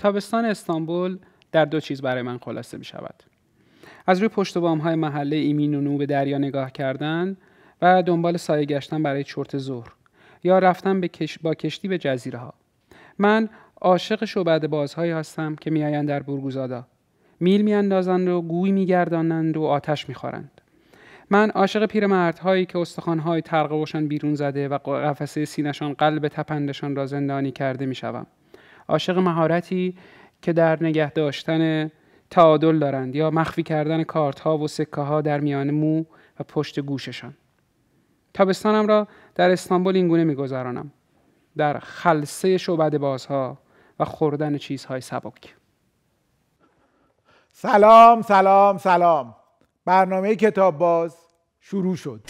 تابستان استانبول در دو چیز برای من خلاصه می شود. از روی پشت بام های محله ایمین و نو به دریا نگاه کردن و دنبال سایه گشتن برای چرت ظهر یا رفتن به کش... با کشتی به جزیره ها. من عاشق شعبد بازهایی هستم که میآیند در برگوزادا. میل میاندازند و گوی میگردانند و آتش میخورند. من عاشق پیرمردهایی که استخوانهای ترقوشان بیرون زده و قفسه سینشان قلب تپندشان را زندانی کرده میشوم عاشق مهارتی که در نگه داشتن تعادل دارند یا مخفی کردن کارت ها و سکه ها در میان مو و پشت گوششان تابستانم را در استانبول اینگونه میگذرانم در خلسه شعبد بازها و خوردن چیزهای سبک سلام سلام سلام برنامه کتاب باز شروع شد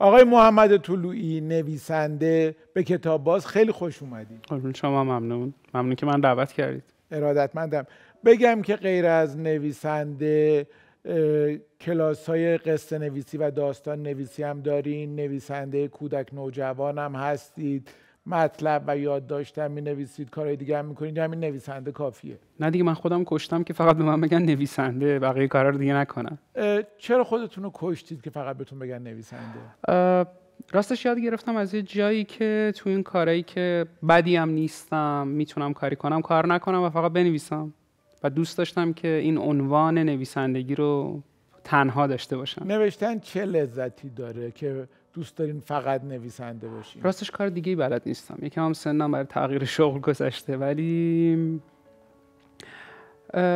آقای محمد طلوعی نویسنده به کتاب باز خیلی خوش اومدید قربون خب، شما ممنون ممنون که من دعوت کردید ارادتمندم بگم که غیر از نویسنده کلاس های قصه نویسی و داستان نویسی هم دارین نویسنده کودک نوجوان هم هستید مطلب و یاد هم می نویسید کارهای دیگه هم میکنید همین نویسنده کافیه نه دیگه من خودم کشتم که فقط به من بگن نویسنده بقیه کارا رو دیگه نکنم چرا خودتون رو کشتید که فقط بهتون بگن نویسنده راستش یاد گرفتم از یه جایی که تو این کاری که بدی نیستم میتونم کاری کنم کار نکنم و فقط بنویسم و دوست داشتم که این عنوان نویسندگی رو تنها داشته باشم نوشتن چه لذتی داره که دوست دارین فقط نویسنده باشین راستش کار دیگه بلد نیستم یکم هم سنم برای تغییر شغل گذشته ولی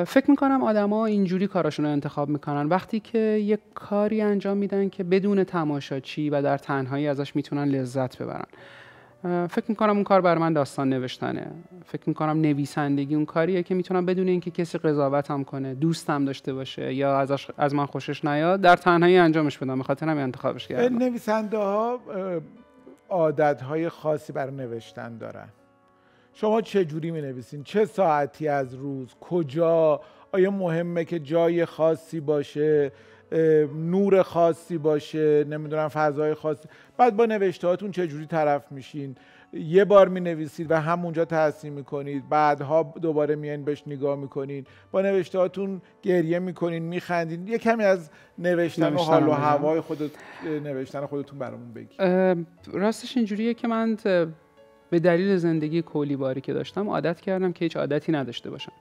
فکر میکنم آدما اینجوری کاراشون رو انتخاب میکنن وقتی که یک کاری انجام میدن که بدون تماشاچی و در تنهایی ازش میتونن لذت ببرن فکر کنم اون کار برای من داستان نوشتنه فکر کنم نویسندگی اون کاریه که میتونم بدون اینکه کسی قضاوتم کنه دوستم داشته باشه یا از من خوشش نیاد در تنهایی انجامش بدم به خاطر همین انتخابش کردم نویسنده ها عادت های خاصی بر نوشتن دارن شما چه جوری می نویسین چه ساعتی از روز کجا آیا مهمه که جای خاصی باشه نور خاصی باشه نمیدونم فضای خاصی بعد با نوشته هاتون چجوری طرف میشین یه بار می نویسید و همونجا تاثیر می کنید بعدها دوباره میان بهش نگاه کنید با هاتون گریه میکنین میخندین یه کمی از نوشتن, و حال و هوای خود نوشتن خودتون برامون بگید راستش اینجوریه که من به دلیل زندگی کولیباری که داشتم عادت کردم که هیچ عادتی نداشته باشم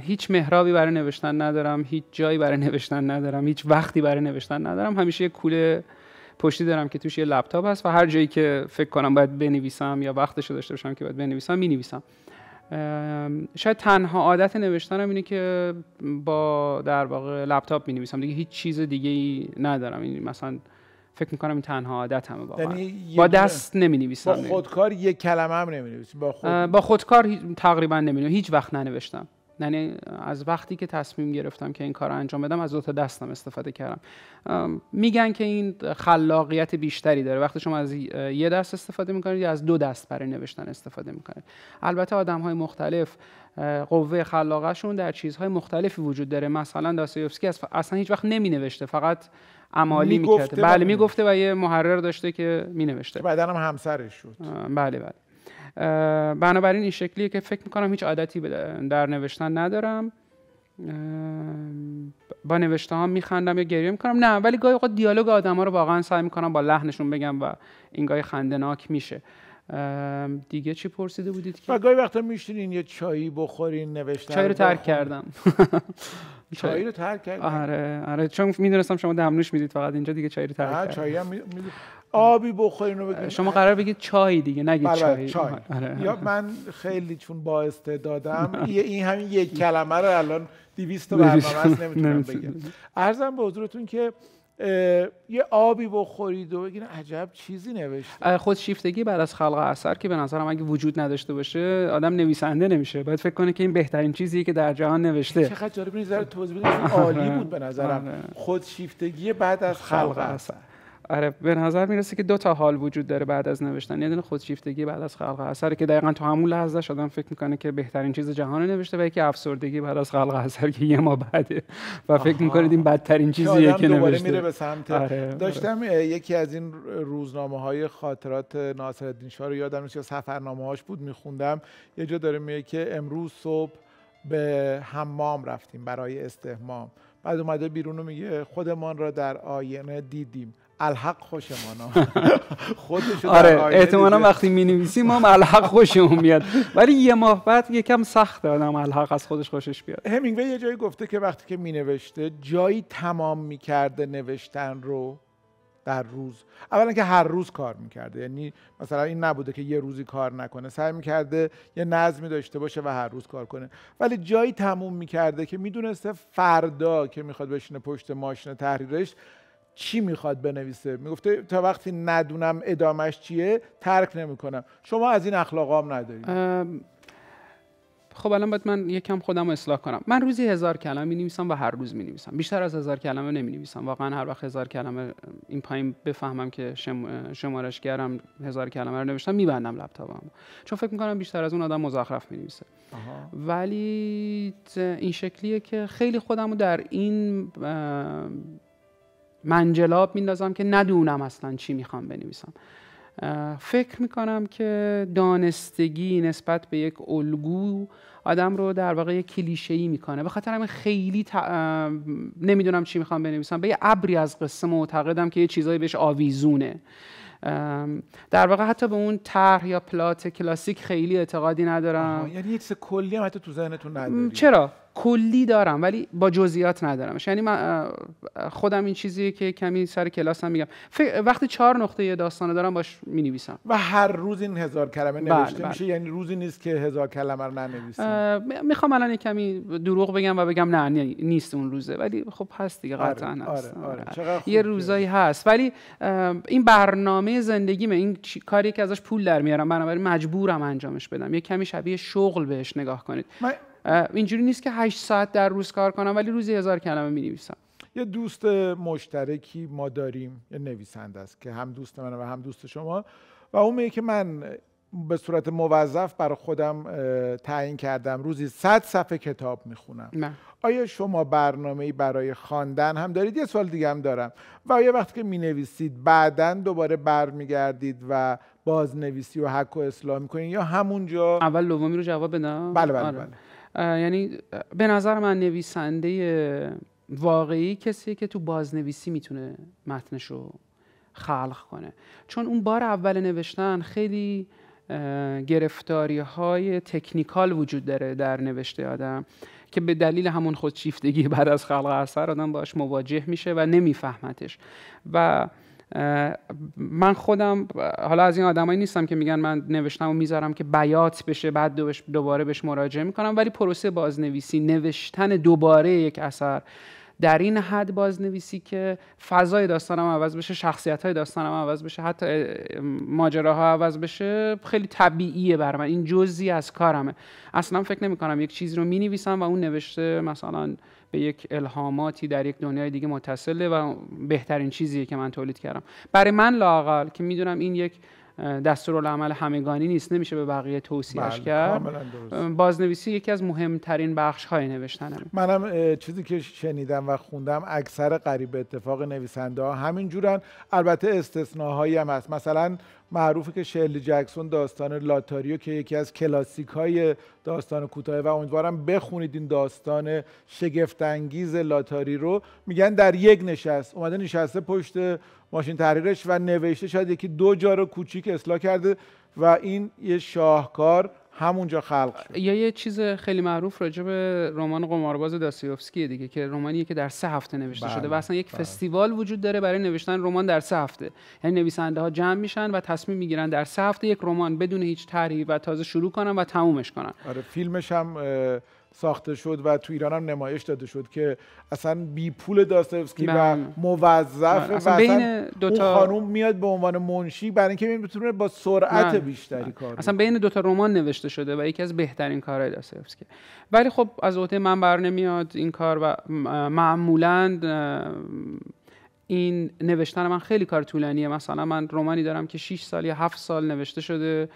هیچ مهرابی برای نوشتن ندارم هیچ جایی برای نوشتن ندارم هیچ وقتی برای نوشتن ندارم همیشه یه کوله پشتی دارم که توش یه لپتاپ هست و هر جایی که فکر کنم باید بنویسم یا وقتش رو داشته باشم که باید بنویسم مینویسم شاید تنها عادت نوشتنم اینه که با در واقع لپتاپ مینویسم دیگه هیچ چیز دیگه ای ندارم یعنی مثلا فکر میکنم این تنها عادت همه واقعا یعنی با دست نمی نویسم با خودکار یک کلمه هم نمی نویسم با, خود... با خودکار تقریبا نمی نویسم هیچ وقت ننوشتم یعنی از وقتی که تصمیم گرفتم که این کار رو انجام بدم از دوتا دستم استفاده کردم میگن که این خلاقیت بیشتری داره وقتی شما از یه دست استفاده میکنید یا از دو دست برای نوشتن استفاده میکنید البته آدم های مختلف قوه خلاقشون در چیزهای مختلفی وجود داره مثلا داستایوفسکی اصلا هیچ وقت نمی نوشته فقط عمالی میکرده بله, بله. میگفته و یه محرر داشته که مینوشته بعدا هم همسرش شد بله بله بنابراین این شکلیه که فکر میکنم هیچ عادتی در نوشتن ندارم با نوشته ها میخندم یا گریه میکنم نه ولی گاهی اوقات دیالوگ آدم ها رو واقعا سعی میکنم با لحنشون بگم و این گاهی خندناک میشه دیگه چی پرسیده بودید که؟ و گاهی وقتا میشینین یه چایی بخورین نوشتن چای رو ترک کردم چای رو ترک کردم آره آره چون میدونستم شما دمنوش میدید فقط اینجا دیگه چای رو ترک کردم چای هم میدید آبی بخورین رو بگید شما قرار بگید چای دیگه نگید بله، چای, بله، چای. آره، آره. یا من خیلی چون با استعدادم بله. این همین یک کلمه رو الان 200 برنامه نمیتونم بگم عرضم به حضورتون که یه آبی بخورید و بگین عجب چیزی نوشته خود شیفتگی بعد از خلق اثر که به نظرم اگه وجود نداشته باشه آدم نویسنده نمیشه باید فکر کنه که این بهترین چیزیه که در جهان نوشته چقدر جالب نیست توضیح عالی آره. بود به نظرم آره. خود شیفتگی بعد از خلق اثر آره به نظر میرسه که دو تا حال وجود داره بعد از نوشتن یه دونه خودشیفتگی بعد از خلق اثر که دقیقا تو همون لحظه شدن فکر میکنه که بهترین چیز جهان نوشته و یکی افسردگی بعد از خلق اثر که یه ما بعده و فکر میکنید این بدترین چیزیه که نوشته میره به سمت آره، آره. داشتم یکی از این روزنامه های خاطرات ناصرالدین شاه رو یادم میاد سفرنامه هاش بود میخوندم یه جا داره میگه که امروز صبح به حمام رفتیم برای استحمام بعد اومده بیرون و میگه خودمان را در آینه دیدیم الحق خوشمان خودشو آره احتمالا وقتی می نویسیم هم الحق خوشمون میاد ولی یه ماه بعد یکم سخته آدم الحق از خودش خوشش بیاد همینگوی یه جایی گفته که وقتی که می جایی تمام می نوشتن رو در روز اولا که هر روز کار میکرده یعنی مثلا این نبوده که یه روزی کار نکنه سعی میکرده یه نظمی داشته باشه و هر روز کار کنه ولی جایی تموم میکرده که میدونسته فردا که میخواد بشینه پشت ماشین تحریرش چی میخواد بنویسه میگفته تا وقتی ندونم ادامش چیه ترک نمیکنم شما از این اخلاقام ندارید خب الان باید من کم خودم رو اصلاح کنم من روزی هزار کلمه می نویسم و هر روز می نویسم بیشتر از هزار کلمه نمی نویسم واقعا هر وقت هزار کلمه این پایین بفهمم که شم... شمارشگرم هزار کلمه رو نوشتم میبندم لپتاپم چون فکر کنم بیشتر از اون آدم مزخرف می نویسه ولی این شکلیه که خیلی خودم رو در این منجلاب میندازم که ندونم اصلا چی میخوام بنویسم فکر میکنم که دانستگی نسبت به یک الگو آدم رو در واقع یک کلیشه ای میکنه به خاطر همین خیلی نمیدونم چی میخوام بنویسم به یه ابری از قصه معتقدم که یه چیزایی بهش آویزونه در واقع حتی به اون طرح یا پلات کلاسیک خیلی اعتقادی ندارم یعنی یک کلی هم حتی تو ذهنتون نداری چرا کلی دارم ولی با جزئیات ندارم یعنی من خودم این چیزی که کمی سر کلاس هم میگم وقتی چهار نقطه داستان دارم باش می نویسم و هر روز این هزار کلمه بله، نوشته بله. میشه یعنی روزی نیست که هزار کلمه رو ننویسیم میخوام الان کمی دروغ بگم و بگم نه نیست اون روزه ولی خب هست دیگه آره، قطعا آره، هست آره، آره، یه روزایی هست ولی این برنامه زندگیمه این کاری که ازش پول در میارم بنابراین مجبورم انجامش بدم یه کمی شبیه شغل بهش نگاه کنید اینجوری نیست که 8 ساعت در روز کار کنم ولی روزی هزار کلمه می نویسم یه دوست مشترکی ما داریم یه نویسنده است که هم دوست منه و هم دوست شما و اون که من به صورت موظف برای خودم تعیین کردم روزی 100 صفحه کتاب میخونم نه. آیا شما برنامه برای خواندن هم دارید یه سوال دیگه هم دارم و آیا وقتی که می نویسید بعدا دوباره برمیگردید و بازنویسی و حک و اصلاح میکنید یا همونجا اول دومی رو جواب بدم بله بله, آره. بله. یعنی به نظر من نویسنده واقعی کسی که تو بازنویسی میتونه متنش رو خلق کنه چون اون بار اول نوشتن خیلی گرفتاری های تکنیکال وجود داره در نوشته آدم که به دلیل همون خودشیفتگی بعد از خلق اثر آدم باش مواجه میشه و نمیفهمتش و من خودم حالا از این آدمایی نیستم که میگن من نوشتم و میذارم که بیات بشه بعد دوباره بهش مراجعه میکنم ولی پروسه بازنویسی نوشتن دوباره یک اثر در این حد بازنویسی که فضای داستانم عوض بشه شخصیت های داستانم عوض بشه حتی ماجراها عوض بشه خیلی طبیعیه بر من این جزی از کارمه اصلا فکر نمی کنم یک چیزی رو می نویسم و اون نوشته مثلا به یک الهاماتی در یک دنیای دیگه متصله و بهترین چیزیه که من تولید کردم برای من لاقل که میدونم این یک دستورالعمل همگانی نیست نمیشه به بقیه توصیهش بله، کرد بازنویسی یکی از مهمترین بخش های نوشتنه منم چیزی که شنیدم و خوندم اکثر قریب اتفاق نویسنده ها همین البته استثناهایی هم هست مثلا معروفه که شرلی جکسون داستان لاتاریو که یکی از کلاسیک های داستان کوتاه و امیدوارم بخونید این داستان شگفتانگیز لاتاری رو میگن در یک نشست اومده نشسته پشت ماشین تحریرش و نوشته شاید یکی دو جا کوچیک اصلاح کرده و این یه شاهکار همونجا خلق شد یا یه چیز خیلی معروف راجع به رمان قمارباز داستایوفسکی دیگه که رمانیه که در سه هفته نوشته شده و بله، اصلا یک بله. فستیوال وجود داره برای نوشتن رمان در سه هفته یعنی نویسنده ها جمع میشن و تصمیم میگیرن در سه هفته یک رمان بدون هیچ طرحی و تازه شروع کنن و تمومش کنن آره فیلمش هم ساخته شد و تو ایران هم نمایش داده شد که اصلا بی پول داستایوفسکی و بله. موظف بله. و اصلا بین دوتا خانوم میاد به عنوان منشی برای اینکه بتونه با سرعت بله. بیشتری من. کار اصلا بین دوتا رمان نوشته شده و یکی از بهترین کارهای داستایوفسکی ولی خب از عهده من بر نمیاد این کار و معمولا این نوشتن من خیلی کار طولانیه مثلا من رومانی دارم که 6 سال یا 7 سال نوشته شده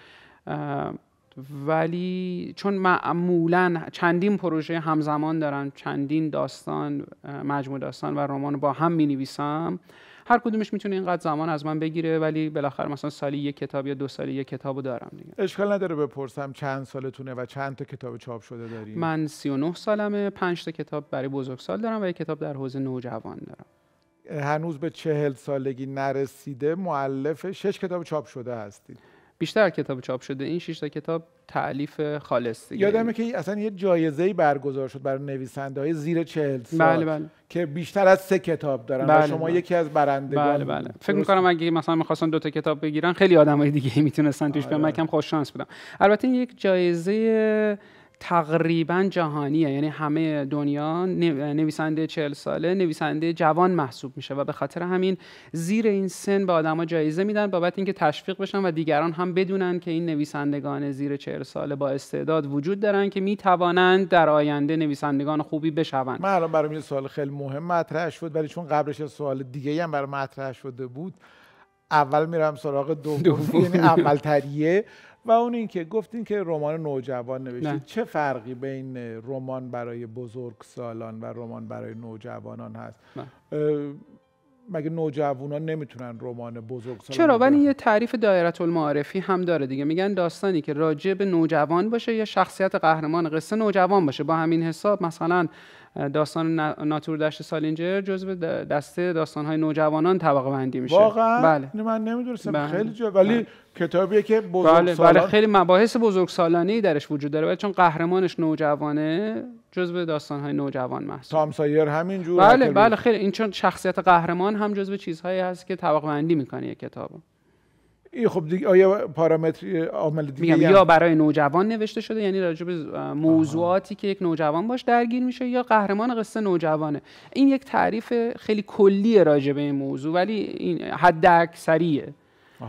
ولی چون معمولا چندین پروژه همزمان دارم چندین داستان مجموع داستان و رمان با هم می نویسم هر کدومش میتونه اینقدر زمان از من بگیره ولی بالاخره مثلا سالی یک کتاب یا دو سالی یک کتابو دارم دیگه اشکال نداره بپرسم چند سالتونه و چند تا کتاب چاپ شده داری؟ من 39 سالمه 5 تا کتاب برای بزرگسال دارم و یک کتاب در حوزه نوجوان دارم هنوز به چهل سالگی نرسیده معلف شش کتاب چاپ شده هستید بیشتر کتاب چاپ شده این شش تا کتاب تعلیف خالص دیگه یادمه که اصلا یه جایزه برگزار شد برای نویسنده های زیر 40 سال بله، بله. که بیشتر از سه کتاب دارن و بله، شما یکی از برندگان فکر میکنم اگه مثلا میخواستن دو تا کتاب بگیرن خیلی آدمای دیگه میتونستن توش بیان آره. من کم خوش شانس بودم البته این یک جایزه تقریبا جهانیه یعنی همه دنیا نویسنده چهل ساله نویسنده جوان محسوب میشه و به خاطر همین زیر این سن به آدما جایزه میدن بابت اینکه تشویق بشن و دیگران هم بدونن که این نویسندگان زیر چهل ساله با استعداد وجود دارن که میتوانند در آینده نویسندگان خوبی بشوند من الان برام یه سوال خیلی مهم مطرح شد ولی چون قبلش سوال دیگه هم برام مطرح شده بود اول میرم سراغ دوم یعنی اول تریه و اون اینکه گفتین که رمان نوجوان نوشتید چه فرقی بین رمان برای بزرگسالان و رمان برای نوجوانان هست مگه نوجوانان نمیتونن رمان بزرگ سالان چرا ولی یه تعریف دایره المعارفی هم داره دیگه میگن داستانی که راجع به نوجوان باشه یا شخصیت قهرمان قصه نوجوان باشه با همین حساب مثلا داستان ناتور دشت سالینجر جزو دسته داستانهای نوجوانان طبقه بندی میشه واقعا بله من نمیدونستم بله. خیلی جا ولی بله. کتابیه که بزرگ بله. بله خیلی مباحث بزرگسالانه درش وجود داره ولی چون قهرمانش نوجوانه جزو داستانهای نوجوان محسوب تام سایر همین جور بله بله خیلی این چون شخصیت قهرمان هم جزو چیزهایی هست که طبقه بندی میکنه کتابو این خب دیگه آیا پارامتر عامل دیگه یا برای نوجوان نوشته شده یعنی راجع به موضوعاتی که یک نوجوان باش درگیر میشه یا قهرمان قصه نوجوانه این یک تعریف خیلی کلیه راجع به این موضوع ولی این حد اکثریه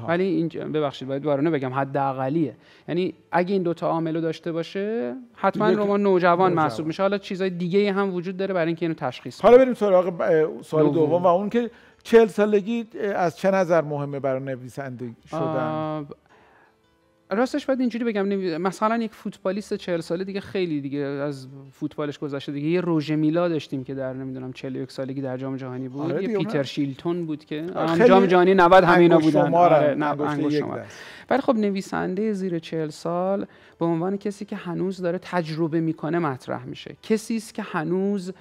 ولی این ببخشید باید دوباره بگم حد اقلیه یعنی اگه این دوتا عامل رو داشته باشه حتما رمان نوجوان محسوب میشه حالا چیزای دیگه هم وجود داره برای اینکه اینو تشخیص حالا بریم سراغ سوال دوم و اون که چهل سالگی از چه نظر مهمه برای نویسنده شدن؟ راستش باید اینجوری بگم مثلا یک فوتبالیست چهل ساله دیگه خیلی دیگه از فوتبالش گذشته دیگه یه روژه میلا داشتیم که در نمیدونم یک سالگی در جام جهانی بود آره یه پیتر شیلتون بود که جام جهانی 90 همینا بودن آره، ولی خب نویسنده زیر چهل سال به عنوان کسی که هنوز داره تجربه میکنه مطرح میشه کسی است که هنوز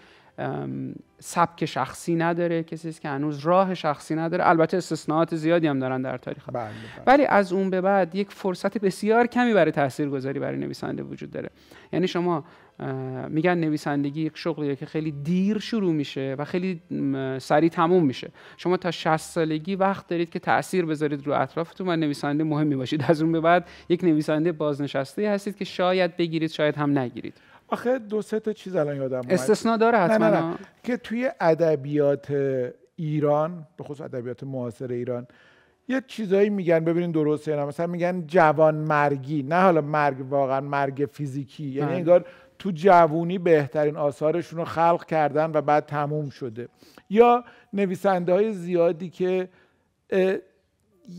سبک شخصی نداره کسی که هنوز راه شخصی نداره البته استثناءات زیادی هم دارن در تاریخ بله، بله. ولی از اون به بعد یک فرصت بسیار کمی برای تاثیرگذاری برای نویسنده وجود داره یعنی شما میگن نویسندگی یک شغلیه که خیلی دیر شروع میشه و خیلی سریع تموم میشه شما تا 60 سالگی وقت دارید که تاثیر بذارید رو اطرافتون و نویسنده مهمی باشید از اون به بعد یک نویسنده بازنشسته هستید که شاید بگیرید شاید هم نگیرید آخه دو سه تا چیز الان یادم اومد استثنا داره حتما که توی ادبیات ایران به خصوص ادبیات معاصر ایران یه چیزایی میگن ببینین درسته نه مثلا میگن جوان مرگی نه حالا مرگ واقعا مرگ فیزیکی یعنی بله. انگار تو جوونی بهترین آثارشون رو خلق کردن و بعد تموم شده یا نویسنده های زیادی که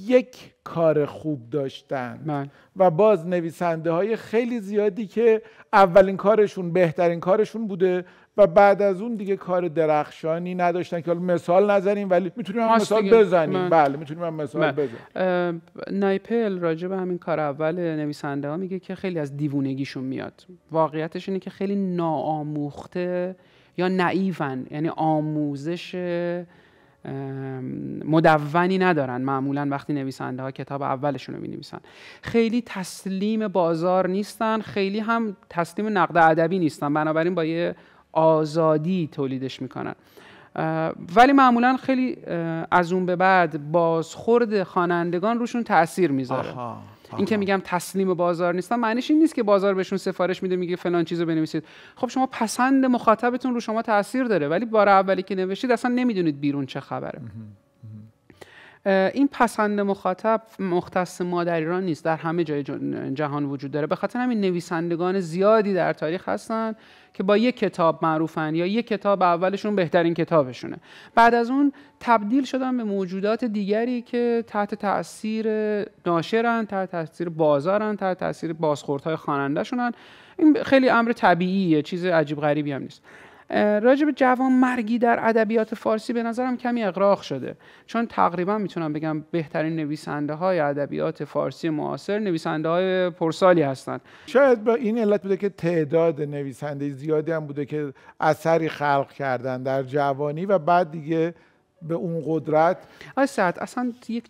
یک کار خوب داشتن و باز نویسنده های خیلی زیادی که اولین کارشون بهترین کارشون بوده و بعد از اون دیگه کار درخشانی نداشتن که حالا مثال نزنیم ولی میتونیم بله، هم مثال بزنیم بله میتونیم هم مثال بزنیم نایپل راجع به همین کار اول نویسنده ها میگه که خیلی از دیوونگیشون میاد واقعیتش اینه که خیلی ناآموخته یا نعیفن یعنی آموزش مدونی ندارن معمولا وقتی نویسنده ها کتاب اولشون رو می نویسن خیلی تسلیم بازار نیستن خیلی هم تسلیم نقد ادبی نیستن بنابراین با یه آزادی تولیدش میکنن ولی معمولا خیلی از اون به بعد بازخورد خوانندگان روشون تاثیر میذاره اینکه میگم تسلیم بازار نیستم معنیش این نیست که بازار بهشون سفارش میده میگه فلان چیزو بنویسید خب شما پسند مخاطبتون رو شما تاثیر داره ولی بار اولی که نوشتید اصلا نمیدونید بیرون چه خبره این پسند مخاطب مختص ما در ایران نیست در همه جای جهان وجود داره به خاطر همین نویسندگان زیادی در تاریخ هستن که با یک کتاب معروفن یا یک کتاب اولشون بهترین کتابشونه بعد از اون تبدیل شدن به موجودات دیگری که تحت تاثیر ناشرن تحت تاثیر بازارن تحت تاثیر بازخوردهای خوانندهشونن این خیلی امر طبیعیه چیز عجیب غریبی هم نیست راجب جوان مرگی در ادبیات فارسی به نظرم کمی اقراق شده چون تقریبا میتونم بگم بهترین نویسنده های ادبیات فارسی معاصر نویسنده های پرسالی هستند شاید با این علت بوده که تعداد نویسنده زیادی هم بوده که اثری خلق کردن در جوانی و بعد دیگه به اون قدرت سعد اصلا یک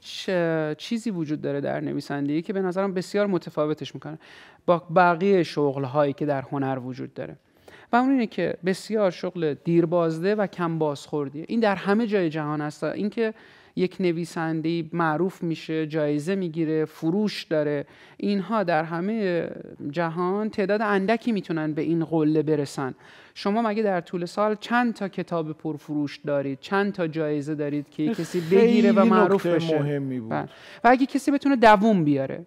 چیزی وجود داره در نویسندگی که به نظرم بسیار متفاوتش میکنه با بقیه شغل هایی که در هنر وجود داره و اینه که بسیار شغل دیربازده و کم بازخوردیه این در همه جای جهان هست اینکه یک نویسنده معروف میشه جایزه میگیره فروش داره اینها در همه جهان تعداد اندکی میتونن به این قله برسن شما مگه در طول سال چند تا کتاب پرفروش دارید چند تا جایزه دارید که کسی بگیره و معروف بشه مهمی بود. بله. و اگه کسی بتونه دووم بیاره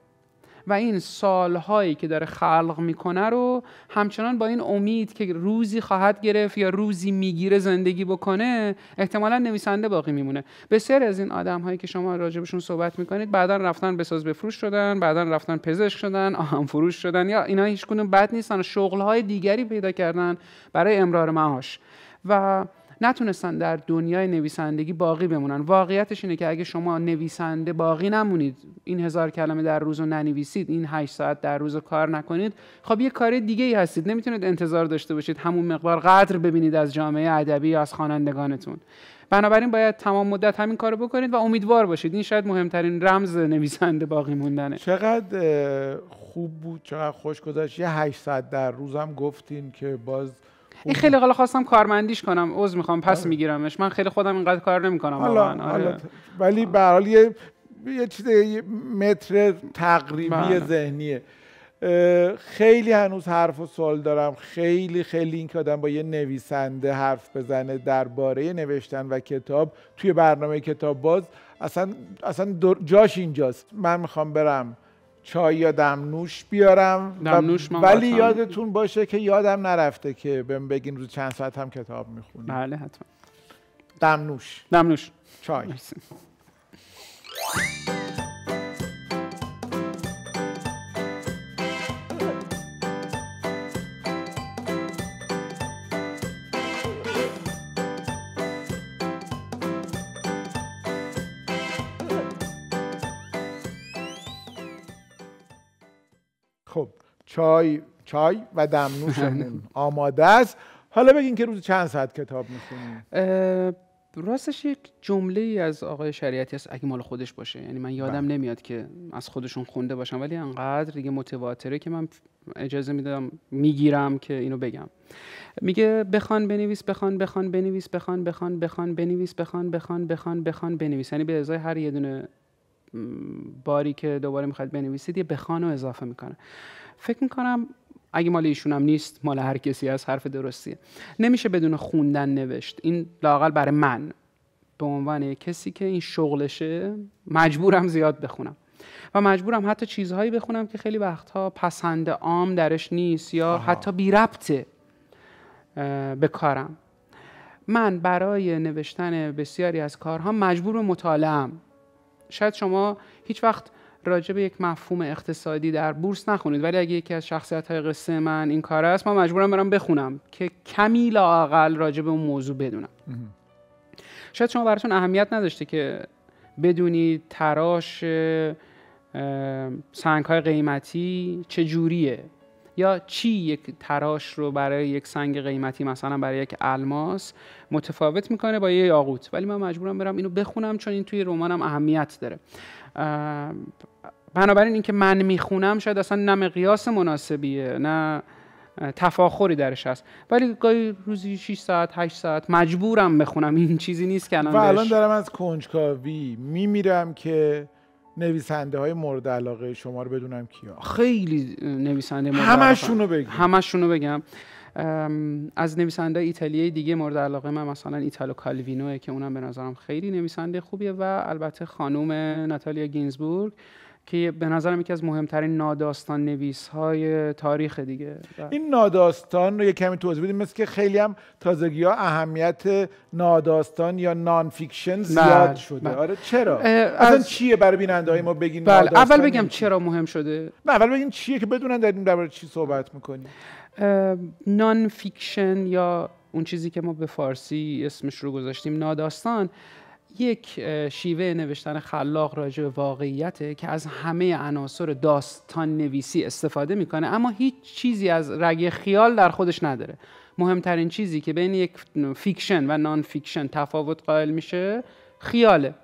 و این سالهایی که داره خلق میکنه رو همچنان با این امید که روزی خواهد گرفت یا روزی میگیره زندگی بکنه احتمالا نویسنده باقی میمونه سر از این آدم هایی که شما راجبشون صحبت میکنید بعدا رفتن بساز بفروش شدن بعدا رفتن پزشک شدن آهم فروش شدن یا اینا هیچکدوم بد نیستن شغل های دیگری پیدا کردن برای امرار معاش و نتونستن در دنیای نویسندگی باقی بمونن واقعیتش اینه که اگه شما نویسنده باقی نمونید این هزار کلمه در روز رو ننویسید این هشت ساعت در روز کار نکنید خب یه کار دیگه ای هستید نمیتونید انتظار داشته باشید همون مقدار قدر ببینید از جامعه ادبی یا از خوانندگانتون بنابراین باید تمام مدت همین کارو بکنید و امیدوار باشید این شاید مهمترین رمز نویسنده باقی موندنه چقدر خوب بود چقدر خوش گذشت یه 8 ساعت در روزم گفتین که باز این خیلی حالا خواستم کارمندیش کنم عذر میخوام پس آره. میگیرمش من خیلی خودم اینقدر کار نمیکنم حالا آره. ولی به هر یه یه چیز متر تقریبی بله. ذهنیه خیلی هنوز حرف و سوال دارم خیلی خیلی این که آدم با یه نویسنده حرف بزنه درباره نوشتن و کتاب توی برنامه کتاب باز اصلا, اصلا جاش اینجاست من میخوام برم چای یا دمنوش بیارم من ولی یادتون باشه که یادم نرفته که بهم بگین روز چند ساعت هم کتاب میخونیم بله حتما دمنوش دمنوش چای خب چای چای و دمنوش آماده است حالا بگین که روز چند ساعت کتاب میخونیم راستش یک جمله ای از آقای شریعتی است اگه مال خودش باشه یعنی من یادم بله. نمیاد که از خودشون خونده باشم ولی انقدر دیگه متواتره که من اجازه میدادم میگیرم که اینو بگم میگه بخوان بنویس بخوان بخوان بنویس بخوان بخوان بخوان بنویس بخوان بخوان بخوان بخوان بنویس یعنی به ازای هر یه دونه باری که دوباره میخواید بنویسید یه بخانو و اضافه میکنه فکر میکنم اگه مال ایشون هم نیست مال هر کسی از حرف درستیه نمیشه بدون خوندن نوشت این لاقل برای من به عنوان کسی که این شغلشه مجبورم زیاد بخونم و مجبورم حتی چیزهایی بخونم که خیلی وقتها پسند عام درش نیست یا حتی بی ربطه به کارم من برای نوشتن بسیاری از کارها مجبور مطالعه شاید شما هیچ وقت راجع به یک مفهوم اقتصادی در بورس نخونید ولی اگه یکی از شخصیت های قصه من این کار است ما مجبورم برم بخونم که کمی لاقل راجع به اون موضوع بدونم شاید شما براتون اهمیت نداشته که بدونید تراش سنگ های قیمتی چجوریه یا چی یک تراش رو برای یک سنگ قیمتی مثلا برای یک الماس متفاوت میکنه با یه یاقوت ولی من مجبورم برم اینو بخونم چون این توی رمانم اهمیت داره بنابراین اینکه من میخونم شاید اصلا نه مقیاس مناسبیه نه تفاخری درش هست ولی گاهی روزی 6 ساعت 8 ساعت مجبورم بخونم این چیزی نیست که الان و الان دارم از کنجکاوی میمیرم که نویسنده های مورد علاقه شما رو بدونم کیا خیلی نویسنده مورد همشونو بگم بگم از نویسنده ایتالیایی دیگه مورد علاقه من مثلا ایتالو کالوینوه که اونم به نظرم خیلی نویسنده خوبیه و البته خانم ناتالیا گینزبورگ که به نظرم یکی از مهمترین ناداستان نویس های تاریخ دیگه این ناداستان رو یه کمی توضیح بدیم مثل که خیلی هم تازگی ها اهمیت ناداستان یا نان بله، زیاد شده بله. آره چرا اصلا چیه برای بیننده ما بگین بله، ناداستان؟ اول بگم یعنی چرا مهم شده نه اول بگین چیه که بدونن داریم درباره چی صحبت میکنیم نان یا اون چیزی که ما به فارسی اسمش رو گذاشتیم ناداستان یک شیوه نوشتن خلاق راجع به واقعیت که از همه عناصر داستان نویسی استفاده میکنه اما هیچ چیزی از رگ خیال در خودش نداره مهمترین چیزی که بین یک فیکشن و نان فیکشن تفاوت قائل میشه خیاله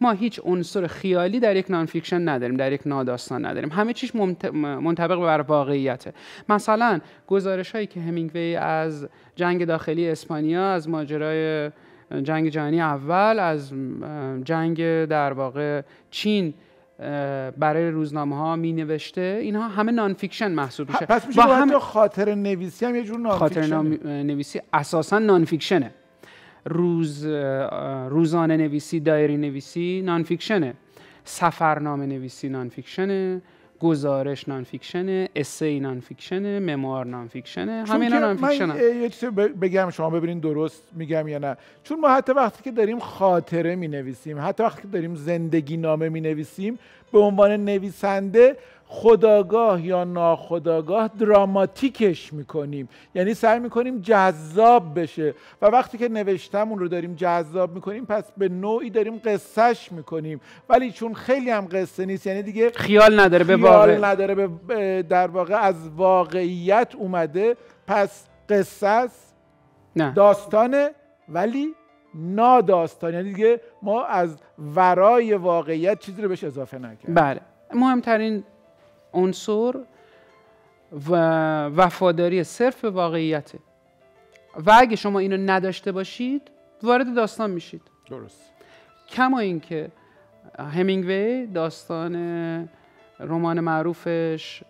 ما هیچ عنصر خیالی در یک نان فیکشن نداریم در یک ناداستان نداریم همه چیش منطبق بر واقعیته مثلا گزارش هایی که همینگوی از جنگ داخلی اسپانیا از ماجرای جنگ جهانی اول از جنگ در واقع چین برای روزنامه ها می نوشته اینها همه نانفیکشن فیکشن محسوب میشه پس هم... خاطر نویسی هم یه جور نان خاطر نام... نویسی اساسا نان فیکشنه روز روزانه نویسی دایری نویسی نان فیکشنه سفرنامه نویسی نان گزارش نان فیکشن اسی نان فیکشن مموار نان فیکشن نان فیکشن من یه چیزی بگم شما ببینین درست میگم یا نه چون ما حتی وقتی که داریم خاطره می نویسیم حتی وقتی که داریم زندگی نامه می نویسیم به عنوان نویسنده خداگاه یا ناخداگاه دراماتیکش میکنیم یعنی سعی میکنیم جذاب بشه و وقتی که نوشتمون رو داریم جذاب میکنیم پس به نوعی داریم قصهش میکنیم ولی چون خیلی هم قصه نیست یعنی دیگه خیال نداره به خیال نداره به در واقع از واقعیت اومده پس قصه است نه. داستانه ولی ناداستان یعنی دیگه ما از ورای واقعیت چیزی رو بهش اضافه نکردیم بله مهمترین عنصر و وفاداری صرف به واقعیت و اگه شما اینو نداشته باشید وارد داستان میشید درست کما اینکه همینگوی داستان رمان معروفش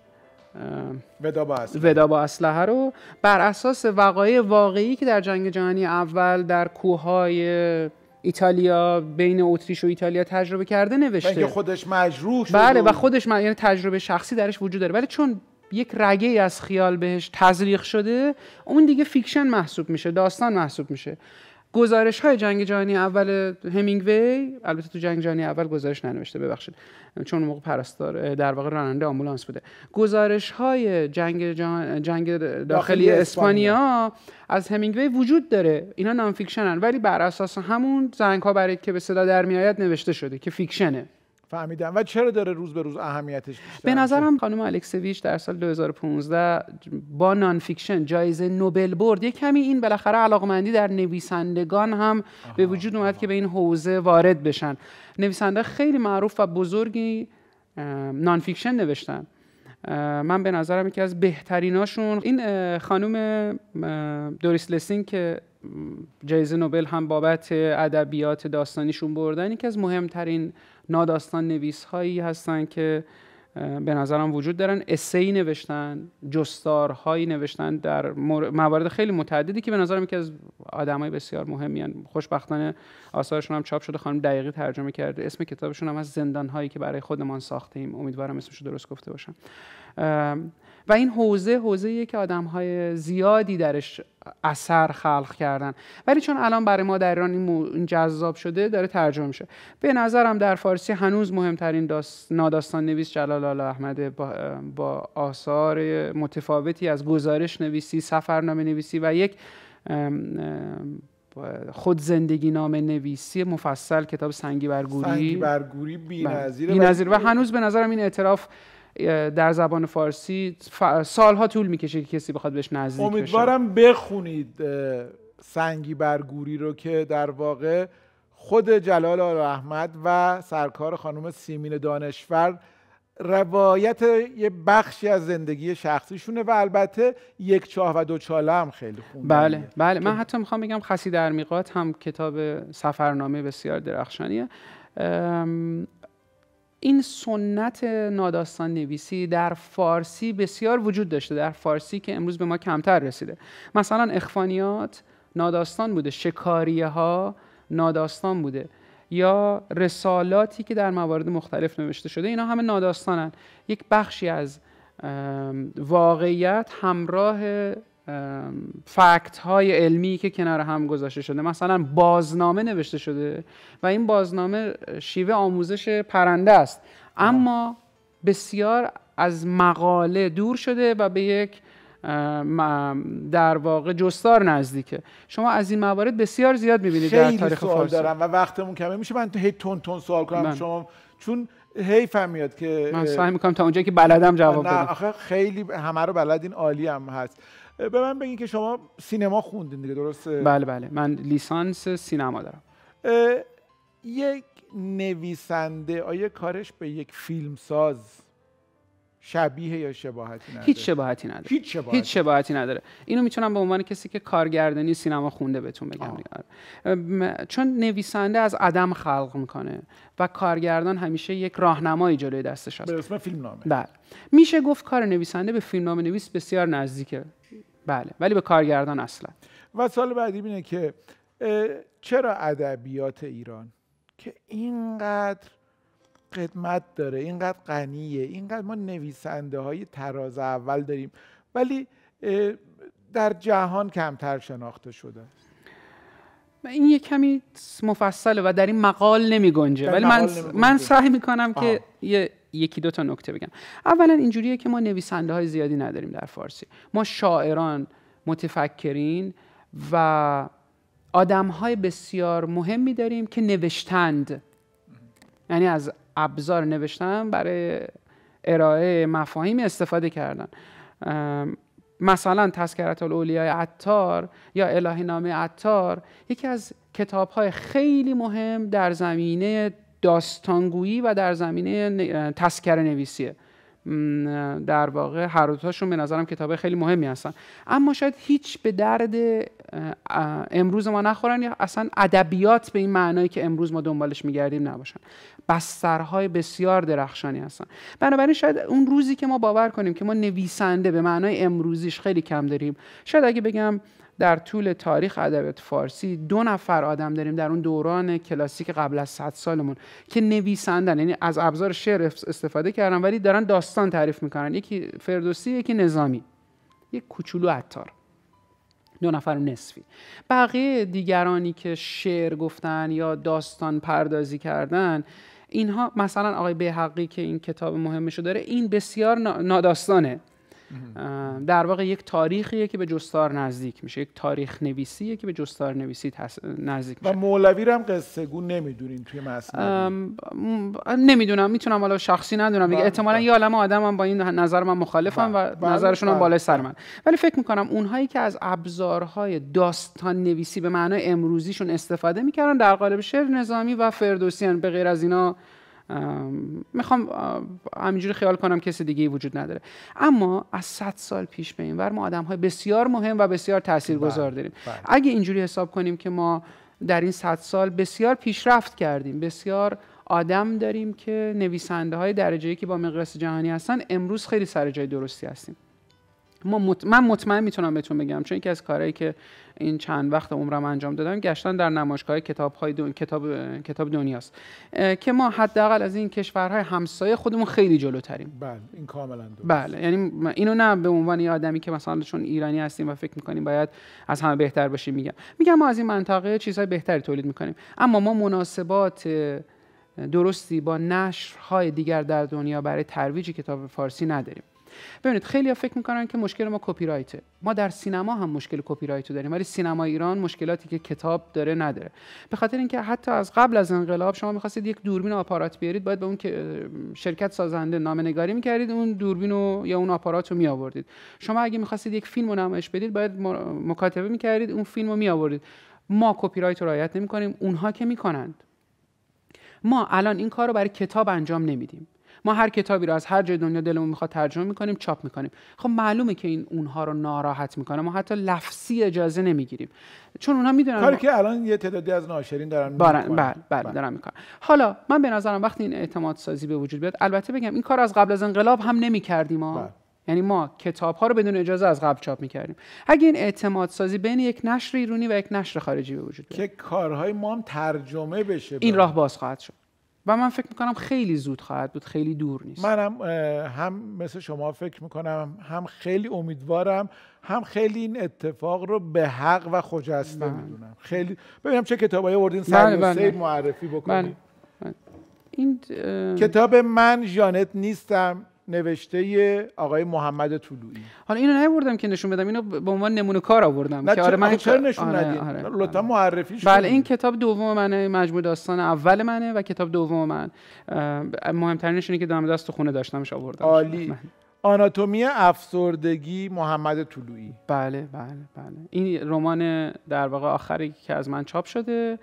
ودا با ودا با اسلحه رو بر اساس وقایع واقعی که در جنگ جهانی اول در کوههای ایتالیا بین اتریش و ایتالیا تجربه کرده نوشته و خودش مجروح بله و خودش من... یعنی تجربه شخصی درش وجود داره ولی چون یک رگه از خیال بهش تزریق شده اون دیگه فیکشن محسوب میشه داستان محسوب میشه گزارش های جنگ جهانی اول همینگوی البته تو جنگ جهانی اول گزارش ننوشته ببخشید چون موقع پرستار در واقع راننده آمبولانس بوده گزارش های جنگ, جنگ داخلی, اسپانیا از همینگوی وجود داره اینا نان فیکشنن ولی بر اساس همون زنگ ها برای که به صدا در میآید نوشته شده که فیکشنه فهمیدم و چرا داره روز به روز اهمیتش بیشتر به نظرم خانم الکسویچ در سال 2015 با نان فیکشن جایزه نوبل برد یه کمی این بالاخره علاقمندی در نویسندگان هم به وجود اومد که به این حوزه وارد بشن نویسنده خیلی معروف و بزرگی نان فیکشن نوشتن من به نظرم یکی از بهتریناشون این خانم دوریس لسینگ که جایزه نوبل هم بابت ادبیات داستانیشون بردن یکی از مهمترین ناداستان نویس هایی هستن که به نظرم وجود دارن اسی نوشتن جستارهایی نوشتن در موارد خیلی متعددی که به نظرم یکی از آدمای بسیار مهمین خوشبختانه آثارشون هم چاپ شده خانم دقیقی ترجمه کرده اسم کتابشون هم از هایی که برای خودمان ساختهیم امیدوارم اسمش درست گفته باشم و این حوزه حوزه که آدم های زیادی درش اثر خلق کردن ولی چون الان برای ما در ایران این جذاب شده داره ترجمه میشه به نظرم در فارسی هنوز مهمترین داست... ناداستان نویس جلال آل احمده با... آثار متفاوتی از گزارش نویسی سفرنامه نویسی و یک خود زندگی نام نویسی مفصل کتاب سنگی برگوری سنگی برگوری بی, نظیر بله. بی نظیر و هنوز به نظرم این اعتراف در زبان فارسی سالها طول میکشه که کسی بخواد بهش نزدیک بشه امیدوارم بخونید سنگی برگوری رو که در واقع خود جلال آل احمد و سرکار خانم سیمین دانشور روایت یه بخشی از زندگی شخصیشونه و البته یک چاه و دو چاله هم خیلی خوندنیه بله بله من خب. حتی میخوام بگم خسی در میقات هم کتاب سفرنامه بسیار درخشانیه این سنت ناداستان نویسی در فارسی بسیار وجود داشته در فارسی که امروز به ما کمتر رسیده مثلا اخفانیات ناداستان بوده شکاریه ها ناداستان بوده یا رسالاتی که در موارد مختلف نوشته شده اینا همه ناداستانن یک بخشی از واقعیت همراه فکت های علمی که کنار هم گذاشته شده مثلا بازنامه نوشته شده و این بازنامه شیوه آموزش پرنده است اما بسیار از مقاله دور شده و به یک در واقع جستار نزدیکه شما از این موارد بسیار زیاد میبینید در تاریخ سوال فارسی دارم و وقتمون کمه میشه من هی تون تون سوال کنم بله. شما چون هی میاد که من سعی میکنم تا اونجایی که بلدم جواب بدم آخه خیلی همه رو بلدین عالی هم هست به من بگین که شما سینما خوندین دیگه درسته بله بله من لیسانس سینما دارم یک نویسنده آیا کارش به یک فیلمساز شبیه یا شباهتی نداره هیچ شباهتی نداره هیچ شباهتی, نداره اینو میتونم به عنوان کسی که کارگردانی سینما خونده بهتون بگم چون نویسنده از عدم خلق میکنه و کارگردان همیشه یک راهنمایی جلوی دستش هست به اسم فیلم نامه بله میشه گفت کار نویسنده به فیلم نامه نویس بسیار نزدیکه بله ولی به کارگردان اصلا و سال بعدی بینه که چرا ادبیات ایران که اینقدر خدمت داره اینقدر غنیه اینقدر ما نویسنده های تراز اول داریم ولی در جهان کمتر شناخته شده این یه کمی مفصله و در این مقال نمی ولی من, من سعی می کنم که یکی دو تا نکته بگم اولا اینجوریه که ما نویسنده های زیادی نداریم در فارسی ما شاعران متفکرین و آدم های بسیار مهمی داریم که نوشتند یعنی از ابزار نوشتن برای ارائه مفاهیم استفاده کردن مثلا تذکرت الاولیای عطار یا الهی نامه عطار یکی از کتاب های خیلی مهم در زمینه داستانگویی و در زمینه تذکر نویسیه در واقع هر دوتاشون به نظرم کتاب خیلی مهمی هستن اما شاید هیچ به درد امروز ما نخورن یا اصلا ادبیات به این معنایی که امروز ما دنبالش میگردیم نباشن بسترهای بسیار درخشانی هستن بنابراین شاید اون روزی که ما باور کنیم که ما نویسنده به معنای امروزیش خیلی کم داریم شاید اگه بگم در طول تاریخ ادبیات فارسی دو نفر آدم داریم در اون دوران کلاسیک قبل از 100 سالمون که نویسندن یعنی از ابزار شعر استفاده کردن ولی دارن داستان تعریف میکنن یکی فردوسی یکی نظامی یک کوچولو عطار دو نفر نصفی بقیه دیگرانی که شعر گفتن یا داستان پردازی کردن اینها مثلا آقای بهحقی که این کتاب مهمشو داره این بسیار ناداستانه در واقع یک تاریخیه که به جستار نزدیک میشه یک تاریخ نویسیه که به جستار نویسی نزدیک میشه و مولوی رو هم قصه گو نمیدونین توی مسئله نمیدونم میتونم حالا شخصی ندونم دیگه بله، احتمالاً بله. یه عالمه آدمم با این نظر من مخالفم و بله، نظرشون هم بالای سر من ولی فکر میکنم اونهایی که از ابزارهای داستان نویسی به معنای امروزیشون استفاده میکردن در قالب شعر نظامی و فردوسیان به غیر از اینا میخوام همینجوری خیال کنم کسی دیگه ای وجود نداره اما از 100 سال پیش به ور ما آدم های بسیار مهم و بسیار تاثیرگذار بله، داریم بله. اگه اینجوری حساب کنیم که ما در این 100 سال بسیار پیشرفت کردیم بسیار آدم داریم که نویسنده های درجه که با مقیاس جهانی هستن امروز خیلی سر جای درستی هستیم من مطمئن میتونم بهتون بگم چون یکی از کارهایی که این چند وقت عمرم انجام دادم گشتن در نمایشگاه کتاب, دون... کتاب... دنیاست که ما حداقل از این کشورهای همسایه خودمون خیلی جلوتریم بله این کاملا درست بله یعنی اینو نه به عنوان یه آدمی که مثلا چون ایرانی هستیم و فکر میکنیم باید از همه بهتر باشیم میگم میگم ما از این منطقه چیزهای بهتری تولید میکنیم اما ما مناسبات درستی با نشرهای دیگر در دنیا برای ترویج کتاب فارسی نداریم ببینید خیلی فکر میکنن که مشکل ما کپی رایته ما در سینما هم مشکل کپی داریم ولی سینما ایران مشکلاتی که کتاب داره نداره به خاطر اینکه حتی از قبل از انقلاب شما میخواستید یک دوربین آپارات بیارید باید به اون که شرکت سازنده نامه نگاری میکردید اون دوربین و یا اون آپارات رو میآوردید شما اگه میخواستید یک فیلم رو نمایش بدید باید مکاتبه میکردید اون فیلم رو میآوردید ما کپی رایت رو رعایت نمیکنیم اونها که میکنند ما الان این کار رو برای کتاب انجام نمیدیم ما هر کتابی رو از هر جای دنیا دلمون میخواد ترجمه میکنیم چاپ میکنیم خب معلومه که این اونها رو ناراحت میکنه ما حتی لفظی اجازه نمیگیریم چون اونها میدونن کاری که الان یه تعدادی از ناشرین دارن بله، بله،, بله بله دارن میکنن حالا من به نظرم وقتی این اعتماد سازی به وجود بیاد البته بگم این کار از قبل از انقلاب هم نمیکردیم ما بله. یعنی ما کتاب ها رو بدون اجازه از قبل چاپ میکردیم اگه این اعتماد سازی بین یک نشر ایرونی و یک نشر خارجی به وجود که کارهای ما هم ترجمه بشه این راه باز خواهد شد و من فکر میکنم خیلی زود خواهد بود خیلی دور نیست منم هم مثل شما فکر میکنم هم خیلی امیدوارم هم خیلی این اتفاق رو به حق و خجسته بله. میدونم خیلی ببینم چه های آوردین بله، سر بله. معرفی بکنید این کتاب من جانت نیستم نوشته آقای محمد طلوعی حالا اینو نبردم که نشون بدم اینو به عنوان نمونه کار آوردم که آره من چرا نشون آره،, آره. لطفا بله این کتاب دوم منه مجموع داستان اول منه و کتاب دوم من مهمترینش اینه که دام دست خونه داشتمش آوردم عالی بله. آناتومی افسردگی محمد طلوعی بله بله بله این رمان در واقع آخری که از من چاپ شده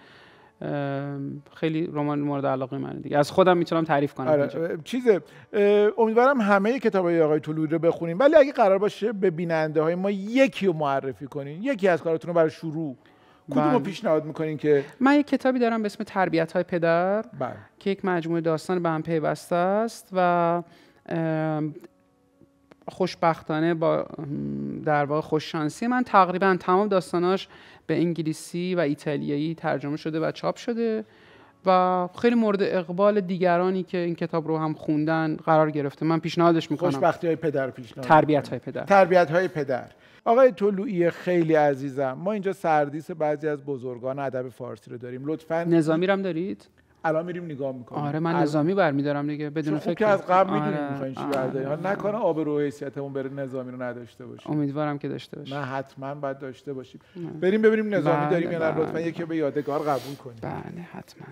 خیلی رمان مورد علاقه منه دیگه از خودم میتونم تعریف کنم آره. امیدوارم همه کتاب های آقای طلوعی رو بخونیم ولی اگه قرار باشه به بیننده های ما یکی رو معرفی کنین یکی از کاراتون رو برای شروع کدوم رو بله. پیشنهاد میکنین که من یک کتابی دارم به اسم تربیت های پدر بله. که یک مجموعه داستان به هم پیوسته است و خوشبختانه با در واقع خوششانسی من تقریبا تمام داستاناش به انگلیسی و ایتالیایی ترجمه شده و چاپ شده و خیلی مورد اقبال دیگرانی که این کتاب رو هم خوندن قرار گرفته من پیشنهادش میکنم خوشبختی های پدر پیشنهاد تربیت های پدر تربیت های پدر آقای طلوعی خیلی عزیزم ما اینجا سردیس بعضی از بزرگان ادب فارسی رو داریم لطفا نظامی هم دارید الان میریم نگاه میکنیم آره من نظامی برمیدارم دیگه بدون فکر که از قبل آره. میخواین چی برداریم آره. نکنه آبرو حیثیتمون بره نظامی رو نداشته باشیم امیدوارم که داشته باشیم نه حتما باید داشته باشیم بریم ببینیم نظامی بله، داریم یا نه بله. لطفا یکی به یادگار قبول کنیم بله حتما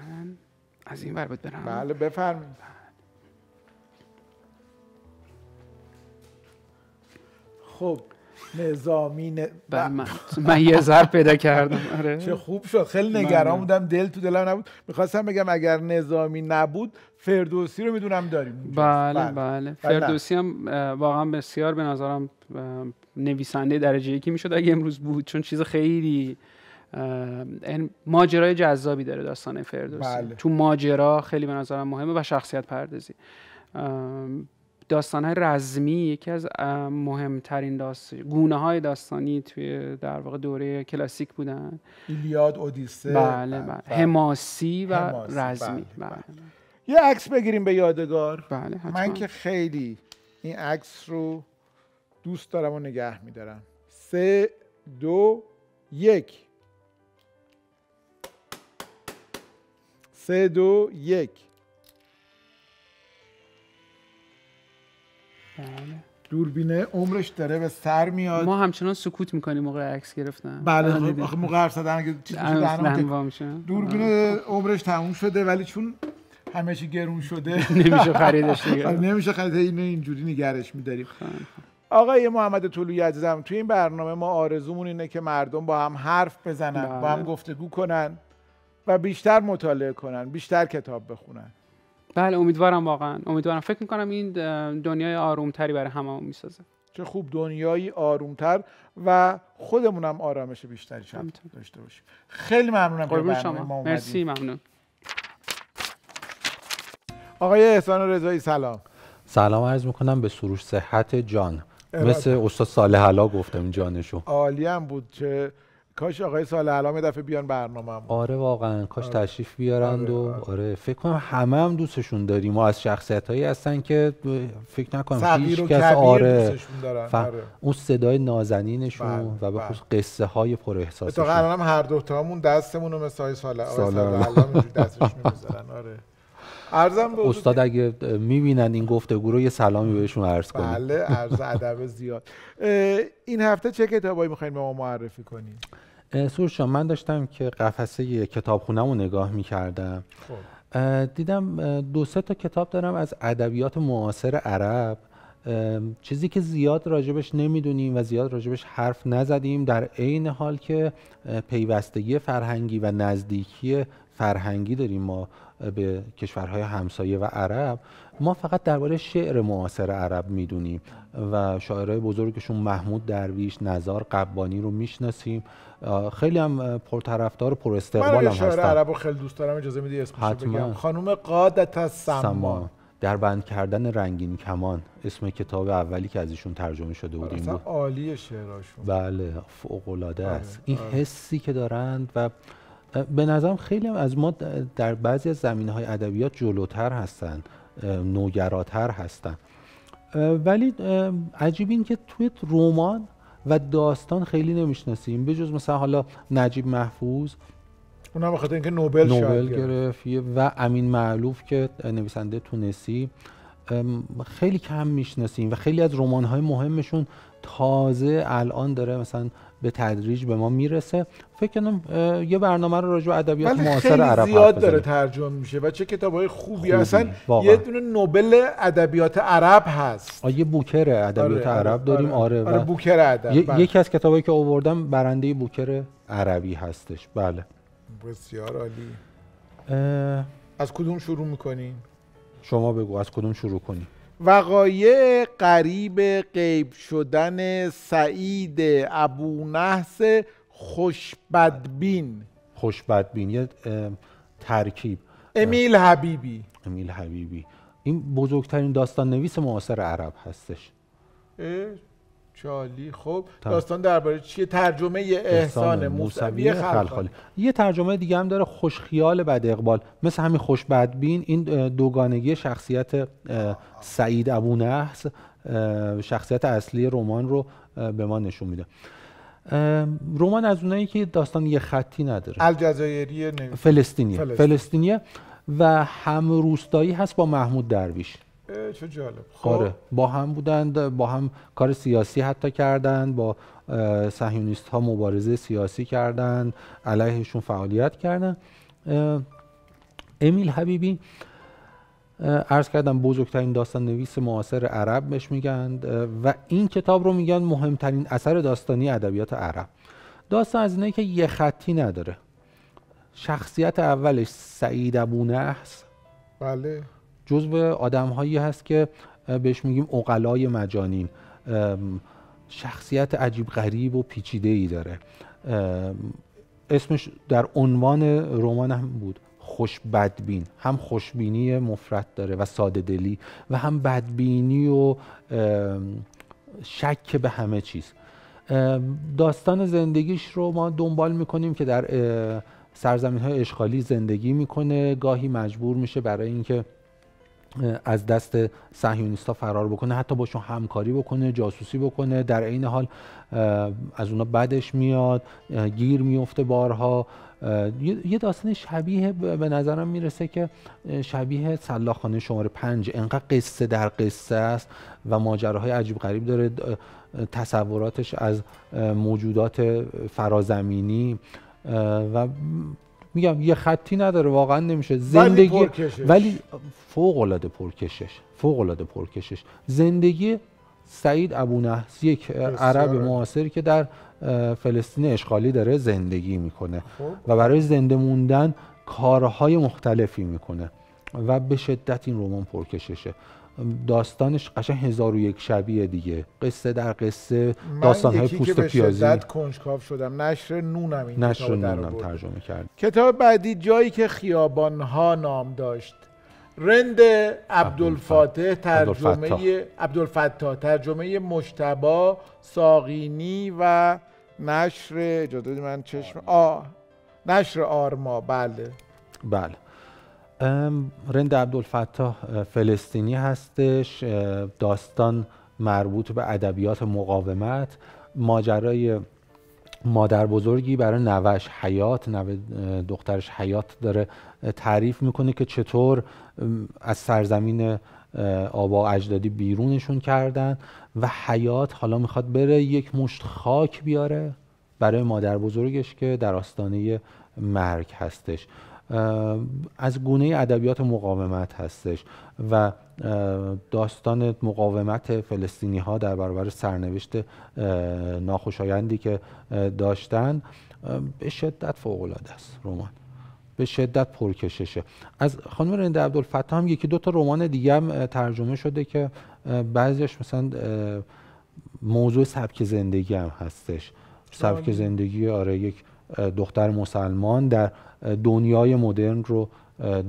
از این ور برم بله بفرمایید بله. خب نظامی بله، بله. من. یه پیدا کردم آره. چه خوب شد خیلی بله. نگران بودم دل تو دلم نبود میخواستم بگم اگر نظامی نبود فردوسی رو میدونم داریم بله بله, فردوسی هم واقعا بسیار به نظرم نویسنده درجه یکی میشد اگه امروز بود چون چیز خیلی ماجرای جذابی داره داستان فردوسی تو ماجرا خیلی به نظرم مهمه و شخصیت پردازی داستان های رزمی یکی از مهمترین داستان گونه های داستانی توی در واقع دوره کلاسیک بودن ایلیاد اودیسه بله بله, بله،, بله. حماسی و هماسی. رزمی بله،, بله. بله. یه عکس بگیریم به یادگار بله حتما. من که خیلی این عکس رو دوست دارم و نگه میدارم سه دو یک سه دو یک بله. دوربینه عمرش داره به سر میاد ما همچنان سکوت میکنیم موقع عکس گرفتن بله, بله، آخه موقع دادن زدن دوربین عمرش تموم شده ولی چون همه چی گرون شده نمیشه خریدش دیگه نمیشه خرید اینو اینجوری نگرش میداریم خب، خب. آقای محمد طلوعی عزیزم توی این برنامه ما آرزومون اینه که مردم با هم حرف بزنن با هم بله. گفتگو کنن و بیشتر مطالعه کنن بیشتر کتاب بخونن بله امیدوارم واقعا امیدوارم فکر میکنم این دنیای آرومتری برای هممون میسازه چه خوب دنیایی آرومتر و خودمونم آرامش بیشتری شب داشته باشیم خیلی ممنونم که شما. ما مرسی ممنون آقای احسان رضایی سلام سلام عرض میکنم به سروش صحت جان مثل استاد صالح علا گفتم جانشو عالی بود چه کاش آقای سال الان یه دفعه بیان برنامه هم. آره واقعا کاش آره. تشریف بیارند آره. و آره. آره فکر کنم همه هم دوستشون داریم ما از شخصیت هایی هستن که فکر نکنم هیچ کس آره, ف... آره. اون صدای نازنینشون بره. و به بله. خصوص قصه های پر احساسشون تو الان هم هر دو تامون دستمون رو مثل سال سال الان دستش آره ارزم به استاد اگه میبینن این گفتگو رو یه سلامی بهشون عرض کنید بله عرض ادب زیاد این هفته چه کتابایی میخواین به ما معرفی کنید سورشا من داشتم که قفسه کتابخونم رو نگاه میکردم خب. دیدم دو سه تا کتاب دارم از ادبیات معاصر عرب چیزی که زیاد راجبش نمیدونیم و زیاد راجبش حرف نزدیم در عین حال که پیوستگی فرهنگی و نزدیکی فرهنگی داریم ما به کشورهای همسایه و عرب ما فقط درباره شعر معاصر عرب میدونیم و شاعرای بزرگشون محمود درویش نزار قبانی رو میشناسیم خیلی هم پرطرفدار و پر استقبال هم شاعر عرب رو خیلی دوست دارم اجازه میدی اسمش بگم خانم قادت سما در بند کردن رنگین کمان اسم کتاب اولی که از ایشون ترجمه شده آره، بود این بود عالی شعراشون بله فوق العاده آره، است این آره. حسی که دارند و به نظرم خیلی هم از ما در بعضی از زمینه ادبیات جلوتر هستند نوگراتر هستن ولی عجیب این که توی رمان و داستان خیلی نمیشناسیم به جز مثلا حالا نجیب محفوظ هم بخاطر اینکه نوبل, نوبل گرفت و امین معلوف که نویسنده تونسی خیلی کم میشناسیم و خیلی از رمان های مهمشون تازه الان داره مثلا به تدریج به ما میرسه فکر کنم یه برنامه رو راجع به ادبیات معاصر عرب زیاد داره ترجمه میشه و چه کتاب خوبی, خوبی اصلا یه دونه نوبل ادبیات عرب هست یه بوکر ادبیات آره، آره، عرب داریم آره, آره, آره بوکر ادب بله. یکی از کتابایی که آوردم برنده بوکر عربی هستش بله بسیار عالی از کدوم شروع میکنیم شما بگو از کدوم شروع کنیم وقایع قریب قیب شدن سعید ابو نحس خوشبدبین خوشبدبین یه ترکیب امیل حبیبی امیل حبیبی این بزرگترین داستان نویس معاصر عرب هستش چالی خب داستان درباره چیه ترجمه احسان موسوی خلخالی یه ترجمه دیگه هم داره خوشخیال بد اقبال مثل همین بدبین، این دوگانگی شخصیت سعید ابو نحس شخصیت اصلی رمان رو به ما نشون میده رمان از اونایی که داستان یه خطی نداره الجزایری فلسطینیه فلسطینیه و هم روستایی هست با محمود درویش چه جالب خب، آره. با هم بودند با هم کار سیاسی حتی کردند با سهیونیست ها مبارزه سیاسی کردند علیهشون فعالیت کردند امیل حبیبی ارز کردم بزرگترین داستان نویس معاصر عرب بهش میگن و این کتاب رو میگن مهمترین اثر داستانی ادبیات عرب داستان از اینه که یه خطی نداره شخصیت اولش سعید ابو نحس بله جزو آدم هایی هست که بهش میگیم اقلای مجانین شخصیت عجیب غریب و پیچیده ای داره اسمش در عنوان رمان هم بود خوش بدبین هم خوشبینی مفرد داره و ساده دلی و هم بدبینی و شک به همه چیز داستان زندگیش رو ما دنبال میکنیم که در سرزمین های اشغالی زندگی میکنه گاهی مجبور میشه برای اینکه از دست سهیونیستا فرار بکنه حتی باشون همکاری بکنه جاسوسی بکنه در این حال از اونا بدش میاد گیر میفته بارها یه داستان شبیه به نظرم میرسه که شبیه سلاخانه شماره پنج انقدر قصه در قصه است و ماجراهای عجیب غریب داره تصوراتش از موجودات فرازمینی و میگم یه خطی نداره واقعا نمیشه زندگی ولی, فوق العاده پرکشش فوق العاده پرکشش زندگی سعید ابو نحس یک عرب معاصری که در فلسطین اشغالی داره زندگی میکنه خب. و برای زنده موندن کارهای مختلفی میکنه و به شدت این رمان پرکششه داستانش قشن هزار و یک شبیه دیگه قصه در قصه داستان های پوست پیازی من شدم نشر نونم این نشر نونم ترجمه کرد کتاب بعدی جایی که خیابانها نام داشت رند عبدالفاتح ترجمه عبدالفتاح ترجمه مشتبا ساقینی و نشر اجازه من چشم آ نشر آرما بله بله رند عبدالفتاح فلسطینی هستش داستان مربوط به ادبیات مقاومت ماجرای مادر بزرگی برای نوش حیات نوه دخترش حیات داره تعریف میکنه که چطور از سرزمین آبا اجدادی بیرونشون کردن و حیات حالا میخواد بره یک مشت خاک بیاره برای مادر بزرگش که در آستانه مرگ هستش از گونه ادبیات مقاومت هستش و داستان مقاومت فلسطینی ها در برابر سرنوشت ناخوشایندی که داشتن به شدت فوق العاده است رمان به شدت پرکششه از خانم رند عبدالفتاح هم یکی دو تا رمان دیگه هم ترجمه شده که بعضیش مثلا موضوع سبک زندگی هم هستش سبک زندگی آره یک دختر مسلمان در دنیای مدرن رو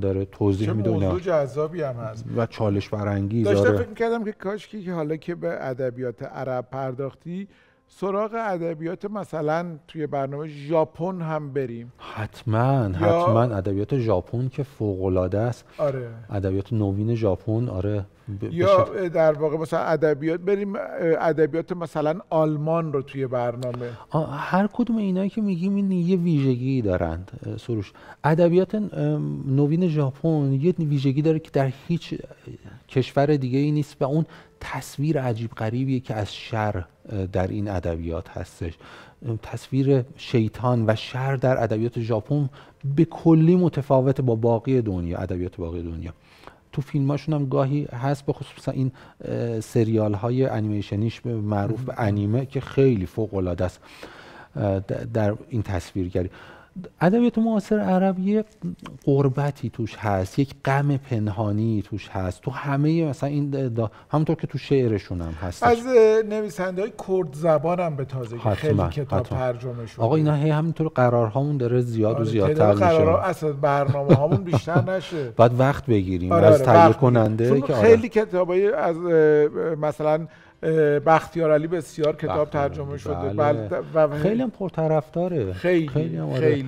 داره توضیح میده موضوع جذابی هم هست و چالش برانگیز داشتم فکر میکردم که کاشکی که حالا که به ادبیات عرب پرداختی سراغ ادبیات مثلا توی برنامه ژاپن هم بریم حتما حتما ادبیات ژاپن که فوق است آره ادبیات نوین ژاپن آره یا در واقع مثلا ادبیات بریم ادبیات مثلا آلمان رو توی برنامه هر کدوم اینایی که میگیم این یه ویژگی دارند سروش ادبیات نوین ژاپن یه ویژگی داره که در هیچ کشور دیگه ای نیست و اون تصویر عجیب غریبیه که از شر در این ادبیات هستش تصویر شیطان و شر در ادبیات ژاپن به کلی متفاوت با باقی دنیا ادبیات باقی دنیا تو فیلماشون هم گاهی هست به خصوص این سریال های انیمیشنیش معروف به انیمه که خیلی فوق العاده است در این تصویر تصویرگری ادبیات معاصر عرب یه قربتی توش هست یک غم پنهانی توش هست تو همه مثلا این همونطور که تو شعرشون هم هست از نویسنده های کرد زبان هم به تازگی خیلی کتاب ترجمه شده آقا اینا هی همینطور قرارهامون داره زیاد و آره، زیادتر میشه قرارها اصلا برنامه هامون بیشتر نشه بعد وقت بگیریم آره از آره، تهیه کننده که خیلی آره. کتابای از مثلا بختیار علی بسیار کتاب ترجمه شده بله. خیلی هم پرطرفداره خیلی خیلی, آره.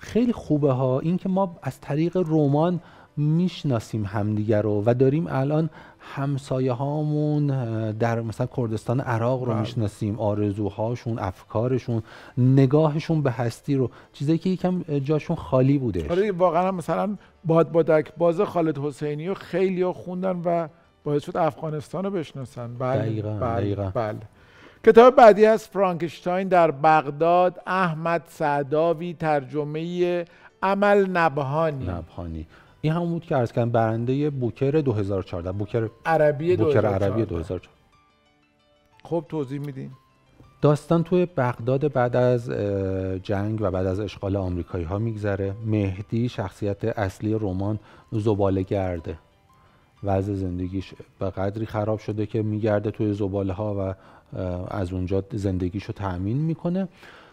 خیلی. خوبه ها اینکه ما از طریق رمان میشناسیم همدیگر رو و داریم الان همسایه هامون در مثلا کردستان عراق رو بله. میشناسیم آرزوهاشون افکارشون نگاهشون به هستی رو چیزایی که یکم جاشون خالی بوده آره واقعا مثلا باد بادک باز خالد حسینی رو خیلی خوندن و باعث شد افغانستان رو بشناسن بله دقیقا. بله بله کتاب بعدی از فرانکشتاین در بغداد احمد سعداوی ترجمه عمل نبهانی نبهانی این همون بود که عرض برنده بوکر 2014 بوکر عربی 2014. عربی 2014 خب توضیح میدین داستان توی بغداد بعد از جنگ و بعد از اشغال آمریکایی ها میگذره مهدی شخصیت اصلی رمان زباله گرده وضع زندگیش به قدری خراب شده که میگرده توی زباله ها و از اونجا زندگیش رو تأمین میکنه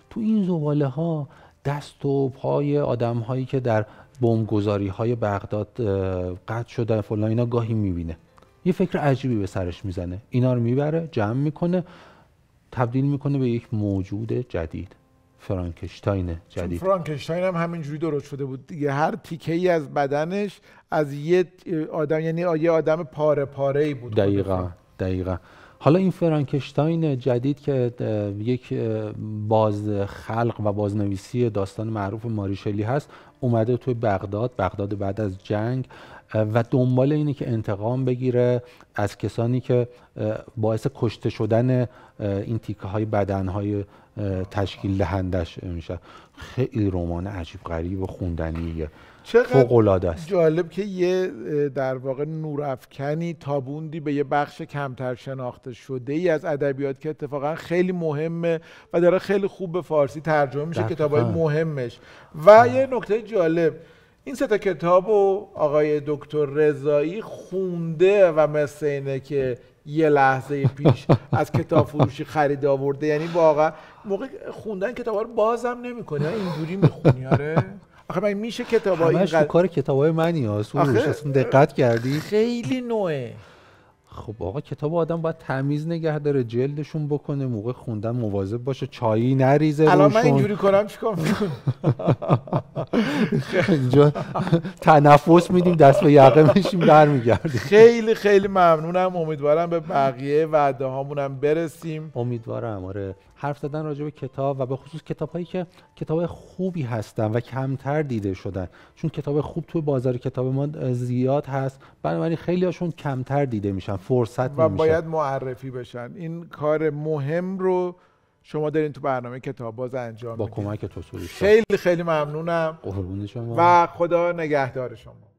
تو این زباله ها دست و پای آدم هایی که در بمبگذاری های بغداد قطع شده فلان اینا گاهی میبینه یه فکر عجیبی به سرش میزنه اینا رو میبره جمع میکنه تبدیل میکنه به یک موجود جدید فرانکشتاین جدید فرانکشتاین هم همینجوری درست شده بود دیگه هر تیکه ای از بدنش از یه آدم یعنی یه آدم پاره پاره ای بود دقیقا دقیقا حالا این فرانکشتاین جدید که یک باز خلق و بازنویسی داستان معروف ماریشلی هست اومده توی بغداد بغداد بعد از جنگ و دنبال اینه که انتقام بگیره از کسانی که باعث کشته شدن این تیکه های بدن های تشکیل دهندش میشه خیلی رمان عجیب غریب و خوندنیه چقدر است جالب که یه در واقع نورافکنی تابوندی به یه بخش کمتر شناخته شده ای از ادبیات که اتفاقا خیلی مهمه و داره خیلی خوب به فارسی ترجمه میشه کتابهای مهمش و یه نکته جالب این سه کتاب و آقای دکتر رضایی خونده و مثل اینه که یه لحظه پیش از کتاب فروشی خرید آورده یعنی واقعا موقع خوندن کتاب رو بازم نمیکنه اینجوری میخونی آره آخه من میشه کتاب اینقدر کار کتاب های منی ها دقت کردی خیلی نوعه خب آقا کتاب آدم باید تمیز نگه داره جلدشون بکنه موقع خوندن مواظب باشه چایی نریزه الان من اینجوری کنم چیکار اینجا تنفس میدیم دست به یقه میشیم برمیگردیم خیلی خیلی ممنونم امیدوارم به بقیه وعده هامونم برسیم امیدوارم آره حرف زدن راجع به کتاب و به خصوص هایی که کتاب خوبی هستن و کمتر دیده شدن چون کتاب خوب توی بازار کتاب ما زیاد هست بنابراین خیلی هاشون کمتر دیده میشن فرصت و باید معرفی بشن این کار مهم رو شما دارین تو برنامه کتاب باز انجام با کمک تو خیلی خیلی ممنونم شما و خدا نگهدار شما